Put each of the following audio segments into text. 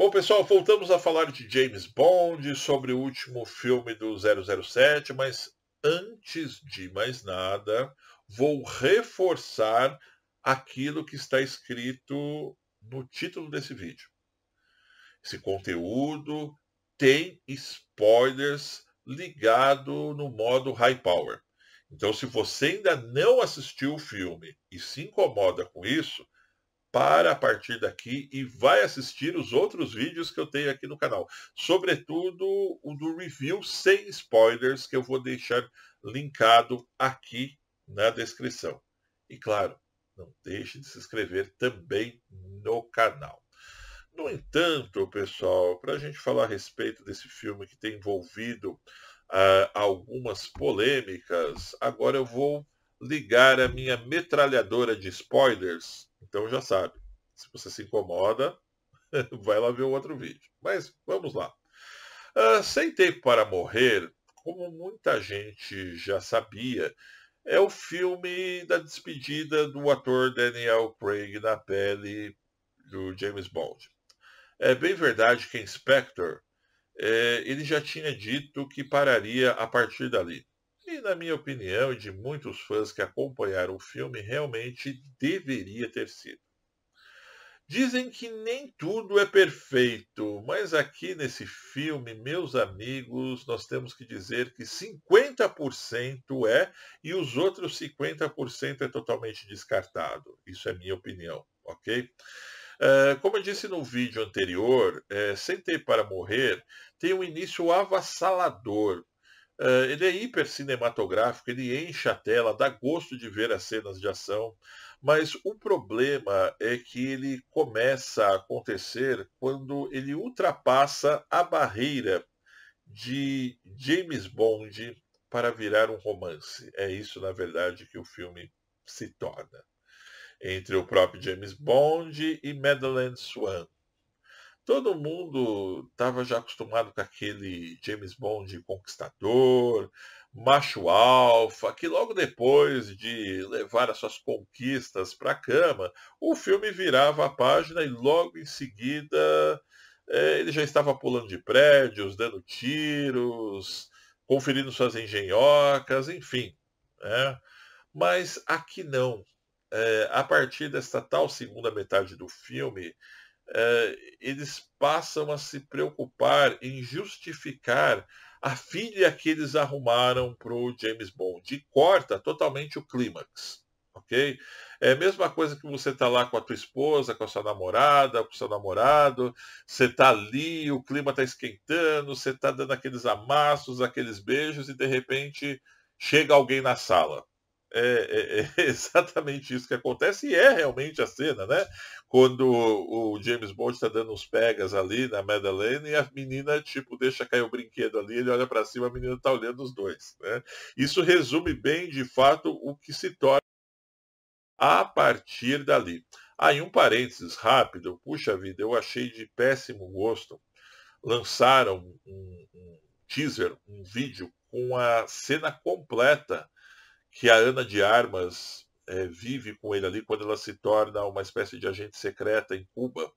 Bom, pessoal, voltamos a falar de James Bond, sobre o último filme do 007, mas antes de mais nada, vou reforçar aquilo que está escrito no título desse vídeo. Esse conteúdo tem spoilers ligado no modo High Power. Então, se você ainda não assistiu o filme e se incomoda com isso, para a partir daqui e vai assistir os outros vídeos que eu tenho aqui no canal. Sobretudo o do review sem spoilers, que eu vou deixar linkado aqui na descrição. E claro, não deixe de se inscrever também no canal. No entanto, pessoal, para a gente falar a respeito desse filme que tem envolvido uh, algumas polêmicas, agora eu vou ligar a minha metralhadora de spoilers então já sabe, se você se incomoda, vai lá ver o outro vídeo. Mas vamos lá. Ah, Sem Tempo para Morrer, como muita gente já sabia, é o filme da despedida do ator Daniel Craig na pele do James Bond. É bem verdade que Inspector, eh, ele já tinha dito que pararia a partir dali e, na minha opinião e de muitos fãs que acompanharam o filme, realmente deveria ter sido. Dizem que nem tudo é perfeito, mas aqui nesse filme, meus amigos, nós temos que dizer que 50% é e os outros 50% é totalmente descartado. Isso é minha opinião, ok? Eh, como eu disse no vídeo anterior, é, Sentei para Morrer tem um início avassalador, Uh, ele é hiper cinematográfico, ele enche a tela, dá gosto de ver as cenas de ação, mas o problema é que ele começa a acontecer quando ele ultrapassa a barreira de James Bond para virar um romance. É isso, na verdade, que o filme se torna. Entre o próprio James Bond e Madeleine Swann. Todo mundo estava já acostumado com aquele James Bond conquistador, macho alfa, que logo depois de levar as suas conquistas para a cama, o filme virava a página e logo em seguida é, ele já estava pulando de prédios, dando tiros, conferindo suas engenhocas, enfim. Né? Mas aqui não. É, a partir desta tal segunda metade do filme, eh, eles passam a se preocupar em justificar a filha que eles arrumaram para o James Bond e corta totalmente o clímax. Ok? É a mesma coisa que você tá lá com a tua esposa, com a sua namorada, com o seu namorado, você tá ali, o clima tá esquentando, você tá dando aqueles amassos, aqueles beijos e de repente chega alguém na sala é, é, é, exatamente isso que acontece e é realmente a cena, né? Quando o James Bond está dando uns pegas ali na Madeleine e a menina, tipo, deixa cair o brinquedo ali, ele olha para cima, a menina está olhando os dois, né? Isso resume bem, de fato, o que se torna a partir dali. Aí ah, um parênteses rápido, puxa vida, eu achei de péssimo gosto. Lançaram um, um teaser, um vídeo com a cena completa que a Ana de Armas é, vive com ele ali quando ela se torna uma espécie de agente secreta em Cuba.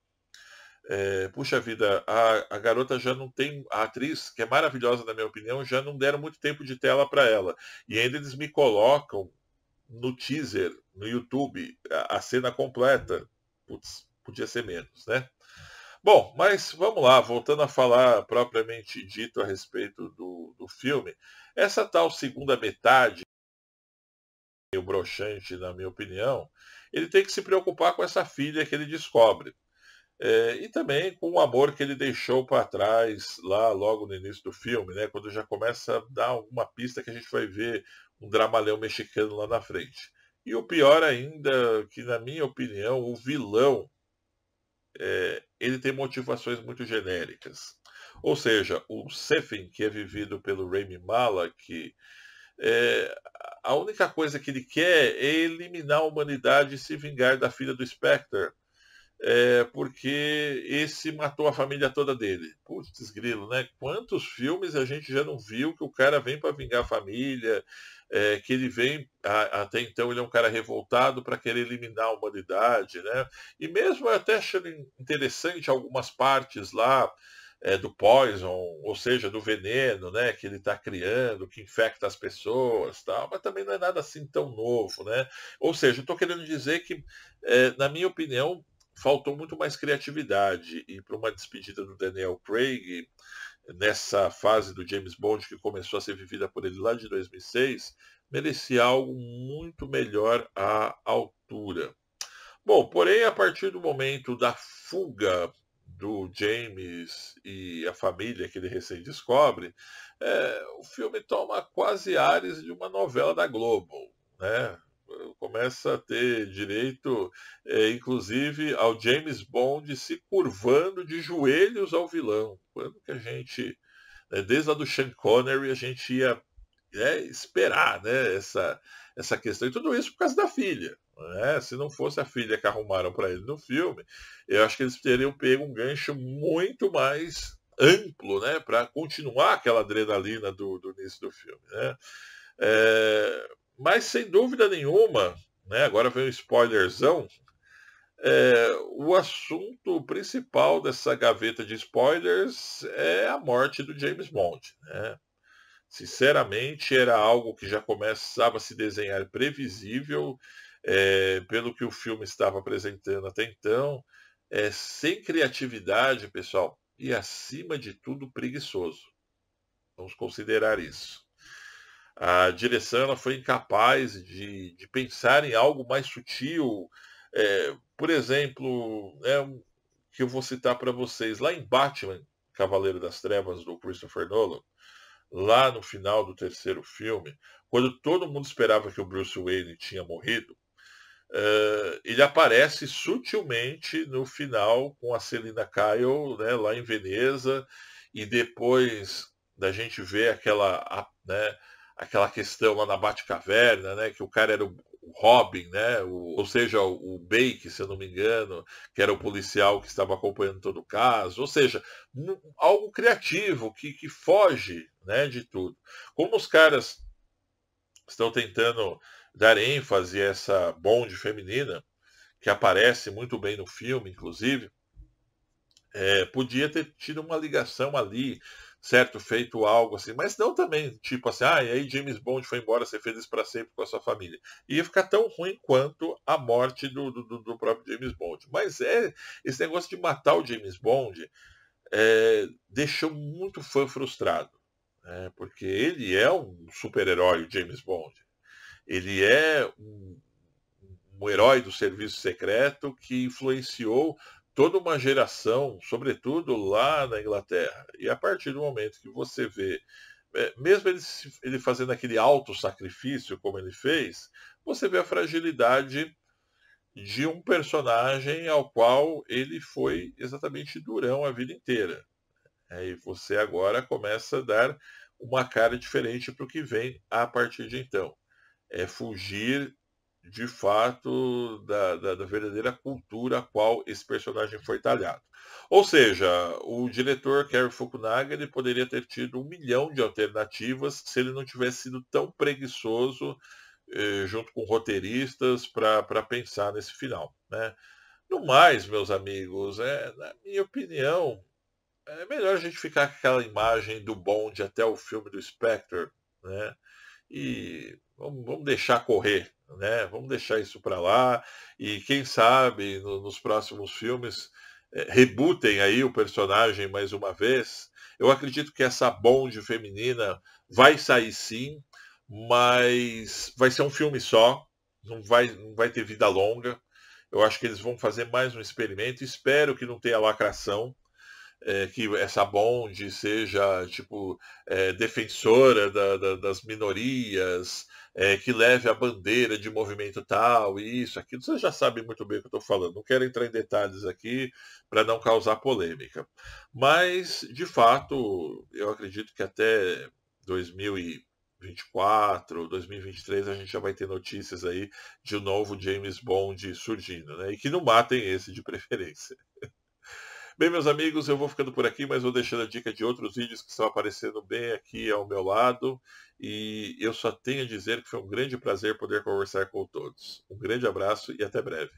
É, puxa vida, a, a, garota já não tem. A atriz, que é maravilhosa na minha opinião, já não deram muito tempo de tela para ela. E ainda eles me colocam no teaser, no YouTube, a, a cena completa. Putz, podia ser menos, né? Bom, mas vamos lá, voltando a falar propriamente dito a respeito do, do filme, essa tal segunda metade meio broxante, na minha opinião, ele tem que se preocupar com essa filha que ele descobre. É, e também com o amor que ele deixou para trás lá logo no início do filme, né, quando já começa a dar alguma pista que a gente vai ver um dramalhão mexicano lá na frente. E o pior ainda, que na minha opinião, o vilão é, ele tem motivações muito genéricas. Ou seja, o Sefin, que é vivido pelo Rami Malek, é, a única coisa que ele quer é eliminar a humanidade e se vingar da filha do Spectre, é, porque esse matou a família toda dele. Putz, grilo, né? Quantos filmes a gente já não viu que o cara vem para vingar a família, é, que ele vem, a, até então ele é um cara revoltado para querer eliminar a humanidade, né? E mesmo eu até achando interessante algumas partes lá, é, do poison, ou seja, do veneno né, que ele está criando, que infecta as pessoas, tal, mas também não é nada assim tão novo. Né? Ou seja, estou querendo dizer que, é, na minha opinião, faltou muito mais criatividade. E para uma despedida do Daniel Craig, nessa fase do James Bond que começou a ser vivida por ele lá de 2006, merecia algo muito melhor à altura. Bom, porém, a partir do momento da fuga do James e a família que ele recém-descobre, é, o filme toma quase ares de uma novela da Globo. Né? Começa a ter direito, é, inclusive, ao James Bond se curvando de joelhos ao vilão. Quando que a gente, né, desde a do Sean Connery, a gente ia é, esperar né, essa, essa questão. E tudo isso por causa da filha. Né? Se não fosse a filha que arrumaram para ele no filme, eu acho que eles teriam pego um gancho muito mais amplo né? para continuar aquela adrenalina do, do início do filme. Né? É... mas sem dúvida nenhuma, né? agora vem um spoilerzão. É... o assunto principal dessa gaveta de spoilers é a morte do James Bond. Né? Sinceramente, era algo que já começava a se desenhar previsível, é, pelo que o filme estava apresentando até então, é, sem criatividade, pessoal, e acima de tudo preguiçoso. Vamos considerar isso. A direção ela foi incapaz de, de pensar em algo mais sutil. É, por exemplo, é, que eu vou citar para vocês, lá em Batman, Cavaleiro das Trevas, do Christopher Nolan, lá no final do terceiro filme, quando todo mundo esperava que o Bruce Wayne tinha morrido, uh, ele aparece sutilmente no final com a Celina Kyle né, lá em Veneza, e depois da gente ver aquela, a, né, aquela questão lá na Batcaverna, né, que o cara era o, Robin, né, o, ou seja, o, o Bake, se eu não me engano, que era o policial que estava acompanhando todo o caso, ou seja, algo criativo que, que foge né, de tudo. Como os caras estão tentando dar ênfase a essa bonde feminina, que aparece muito bem no filme, inclusive, é, podia ter tido uma ligação ali, certo? Feito algo assim, mas não também, tipo assim, ah, e aí James Bond foi embora, você fez isso para sempre com a sua família. Ia ficar tão ruim quanto a morte do, do, do próprio James Bond. Mas é esse negócio de matar o James Bond é, deixou muito fã frustrado né? porque ele é um super-herói, o James Bond. Ele é um, um herói do serviço secreto que influenciou toda uma geração, sobretudo lá na Inglaterra. E a partir do momento que você vê, é, mesmo ele, ele fazendo aquele alto sacrifício como ele fez, você vê a fragilidade de um personagem ao qual ele foi exatamente durão a vida inteira. Né, e você agora começa a dar uma cara diferente para o que vem a partir de então. É fugir de fato da, da, da, verdadeira cultura a qual esse personagem foi talhado. Ou seja, o diretor Kerry Fukunaga ele poderia ter tido um milhão de alternativas se ele não tivesse sido tão preguiçoso eh, junto com roteiristas para pensar nesse final. Né? No mais, meus amigos, é, na minha opinião, é melhor a gente ficar com aquela imagem do Bond até o filme do Spectre, né? E vamos, vamos deixar correr, né? Vamos deixar isso para lá e quem sabe no, nos próximos filmes é, rebutem aí o personagem mais uma vez. Eu acredito que essa Bond feminina vai sair sim, mas vai ser um filme só, não vai, não vai ter vida longa. Eu acho que eles vão fazer mais um experimento. Espero que não tenha lacração, eh, é, que essa Bond seja tipo é, defensora da, da, das minorias, é, que leve a bandeira de movimento tal, isso, aquilo. Vocês já sabem muito bem o que eu estou falando. Não quero entrar em detalhes aqui para não causar polêmica. Mas, de fato, eu acredito que até 2024, 2023, a gente já vai ter notícias aí de um novo James Bond surgindo, né? E que não matem esse de preferência. Bem, meus amigos, eu vou ficando por aqui, mas vou deixando a dica de outros vídeos que estão aparecendo bem aqui ao meu lado. E eu só tenho a dizer que foi um grande prazer poder conversar com todos. Um grande abraço e até breve.